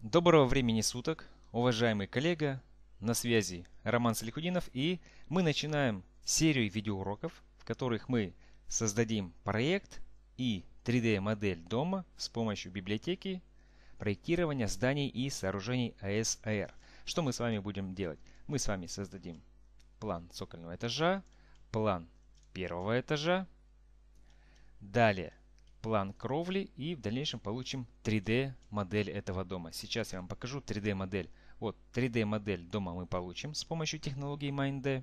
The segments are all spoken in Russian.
Доброго времени суток, уважаемый коллега, на связи Роман Салихудинов и мы начинаем серию видеоуроков, в которых мы создадим проект и 3D-модель дома с помощью библиотеки проектирования зданий и сооружений АСАР. Что мы с вами будем делать? Мы с вами создадим план цокольного этажа, план первого этажа, далее план кровли и в дальнейшем получим 3D модель этого дома. Сейчас я вам покажу 3D модель. Вот 3D модель дома мы получим с помощью технологии MindD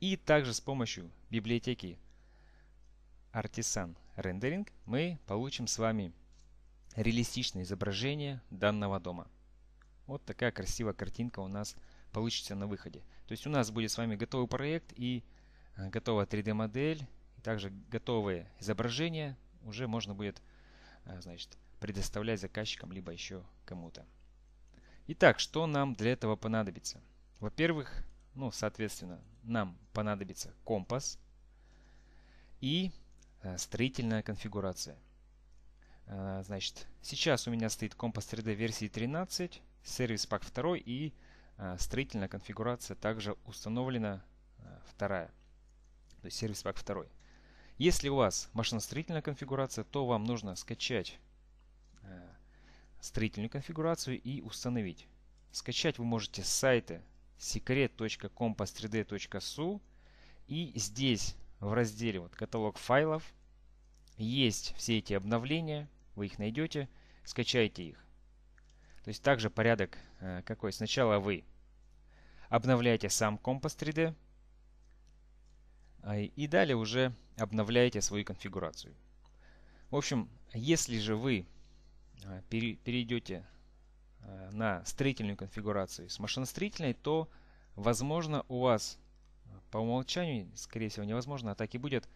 и также с помощью библиотеки Artisan Rendering мы получим с вами реалистичное изображение данного дома. Вот такая красивая картинка у нас получится на выходе. То есть у нас будет с вами готовый проект и э, готовая 3D модель, также готовые изображения уже можно будет э, значит, предоставлять заказчикам, либо еще кому-то. Итак, что нам для этого понадобится? Во-первых, ну, соответственно, нам понадобится компас и э, строительная конфигурация. Э, значит, сейчас у меня стоит компас 3D версии 13, сервис пак 2 и строительная конфигурация также установлена вторая, то есть сервис пак 2. Если у вас машиностроительная конфигурация, то вам нужно скачать э, строительную конфигурацию и установить. Скачать вы можете с сайта secret.compass3d.su и здесь в разделе вот каталог файлов есть все эти обновления, вы их найдете, скачайте их. То есть также порядок э, какой. Сначала вы обновляете сам компас 3D, а, и далее уже обновляете свою конфигурацию. В общем, если же вы а, перейдете а, на строительную конфигурацию с машиностроительной, то возможно у вас по умолчанию, скорее всего невозможно, а так и будет,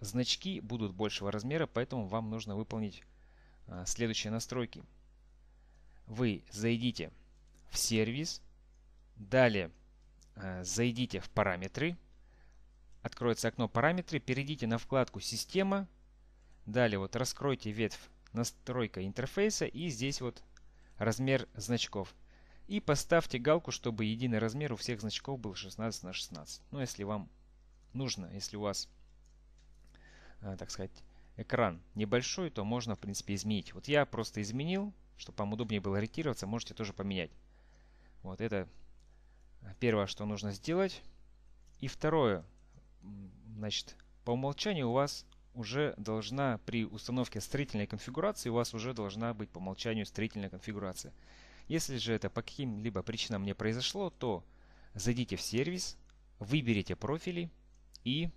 значки будут большего размера, поэтому вам нужно выполнить следующие настройки. Вы зайдите в сервис, далее зайдите в параметры, Откроется окно «Параметры», перейдите на вкладку «Система», далее вот раскройте ветвь «Настройка интерфейса» и здесь вот «Размер значков». И поставьте галку, чтобы единый размер у всех значков был 16 на 16. Ну, если вам нужно, если у вас, э, так сказать, экран небольшой, то можно, в принципе, изменить. Вот я просто изменил, чтобы вам удобнее было ориентироваться, можете тоже поменять. Вот это первое, что нужно сделать. И второе, значит, по умолчанию у вас уже должна при установке строительной конфигурации у вас уже должна быть по умолчанию строительная конфигурация. Если же это по каким-либо причинам не произошло, то зайдите в сервис, выберите профили и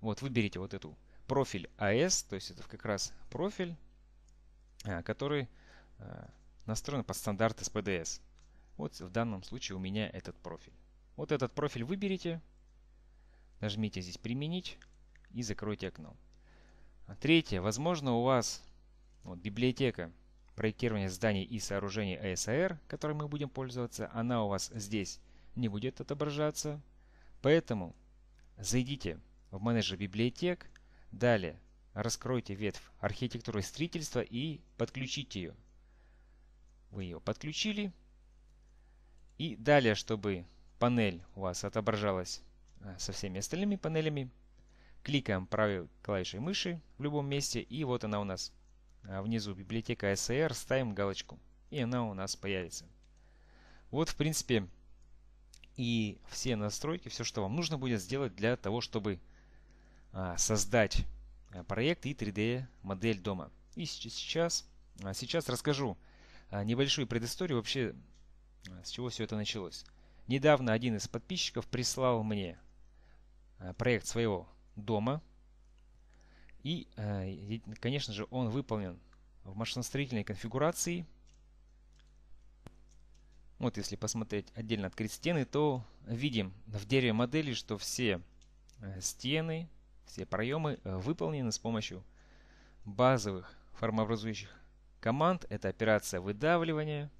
вот выберите вот эту профиль AS, а то есть это как раз профиль, а, который а, настроен под стандарт SPDS. Вот в данном случае у меня этот профиль. Вот этот профиль выберите, Нажмите здесь «Применить» и закройте окно. А третье. Возможно, у вас вот, библиотека проектирования зданий и сооружений ASR, а которой мы будем пользоваться, она у вас здесь не будет отображаться. Поэтому зайдите в менеджер библиотек, далее раскройте ветвь архитектуры и строительства и подключите ее. Вы ее подключили. И далее, чтобы панель у вас отображалась Э, со всеми остальными панелями. Кликаем правой клавишей мыши в любом месте, и вот она у нас э, внизу библиотека SR, ставим галочку, и она у нас появится. Вот, в принципе, и все настройки, все, что вам нужно будет сделать для того, чтобы а, создать э, проект и 3D-модель дома. И сейчас, а, сейчас расскажу а, небольшую предысторию вообще, с чего все это началось. Недавно один из подписчиков прислал мне Э, проект своего дома. Э, и, конечно же, он выполнен в машиностроительной конфигурации. Вот если посмотреть отдельно открыть стены, то видим в дереве модели, что все э, стены, все проемы выполнены с помощью базовых формообразующих команд. Это операция выдавливания,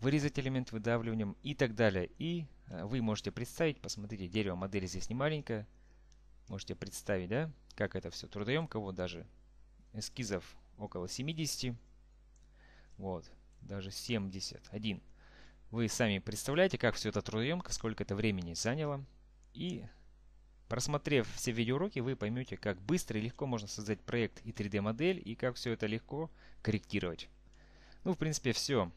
вырезать элемент выдавливанием и так далее. И Э, вы можете представить, посмотрите, дерево модели здесь не маленькое. Можете представить, да, как это все трудоемко. Вот даже эскизов около 70. Вот, даже 71. Вы сами представляете, как все это трудоемко, сколько это времени заняло. И просмотрев все видеоуроки, вы поймете, как быстро и легко можно создать проект и 3D-модель, и как все это легко корректировать. Ну, в принципе, все.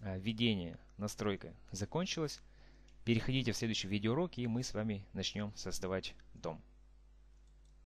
Э, введение, настройка закончилась. Переходите в следующий видеоурок и мы с вами начнем создавать дом.